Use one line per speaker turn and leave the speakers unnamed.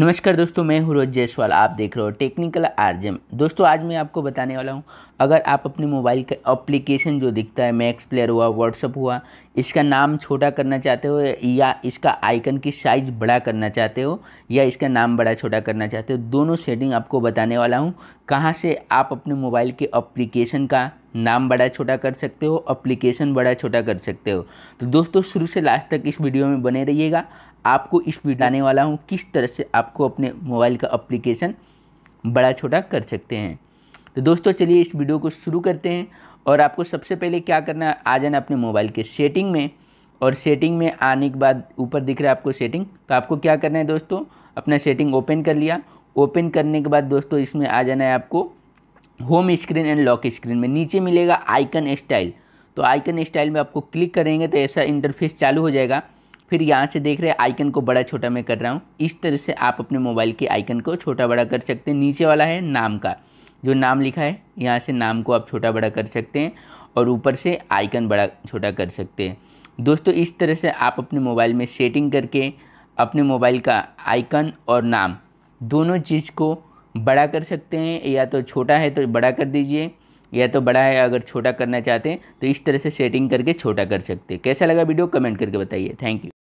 नमस्कार दोस्तों मैं हूं रोज आप देख रहे हो टेक्निकल आरजेम दोस्तों आज मैं आपको बताने वाला हूं अगर आप अपने मोबाइल का एप्लीकेशन जो दिखता है मैक्स प्लेयर हुआ व्हाट्सअप हुआ इसका नाम छोटा करना चाहते हो या इसका आइकन की साइज़ बड़ा करना चाहते हो या इसका नाम बड़ा छोटा करना चाहते हो दोनों सेटिंग आपको बताने वाला हूँ कहाँ से आप अपने मोबाइल के अप्लीकेशन का नाम बड़ा छोटा कर सकते हो अप्लीकेशन बड़ा छोटा कर सकते हो तो दोस्तों शुरू से लास्ट तक इस वीडियो में बने रहिएगा आपको इस वीडियो आने वाला हूँ किस तरह से आपको अपने मोबाइल का अप्लीकेशन बड़ा छोटा कर सकते हैं तो दोस्तों चलिए इस वीडियो को शुरू करते हैं और आपको सबसे पहले क्या करना है आ जाना अपने मोबाइल के सेटिंग में और सेटिंग में आने के बाद ऊपर दिख रहा है आपको सेटिंग तो आपको क्या करना है दोस्तों अपना सेटिंग ओपन कर लिया ओपन करने के बाद दोस्तों इसमें आ जाना है आपको home screen and lock screen में नीचे मिलेगा आइकन स्टाइल तो आइकन स्टाइल में आपको क्लिक करेंगे तो ऐसा इंटरफेस चालू हो जाएगा फिर यहाँ से देख रहे हैं आइकन को बड़ा छोटा मैं कर रहा हूँ इस तरह से आप अपने मोबाइल के आइकन को छोटा बड़ा कर सकते हैं नीचे वाला है नाम का जो नाम लिखा है यहाँ से नाम को आप छोटा बड़ा कर सकते हैं और ऊपर से आइकन बड़ा छोटा कर सकते हैं दोस्तों इस तरह से आप अपने मोबाइल में सेटिंग करके अपने मोबाइल का आइकन और नाम दोनों चीज़ को बड़ा कर सकते हैं या तो छोटा है तो बड़ा कर दीजिए या तो बड़ा है अगर छोटा करना चाहते हैं तो इस तरह से सेटिंग करके छोटा कर सकते हैं कैसा लगा वीडियो कमेंट करके बताइए थैंक यू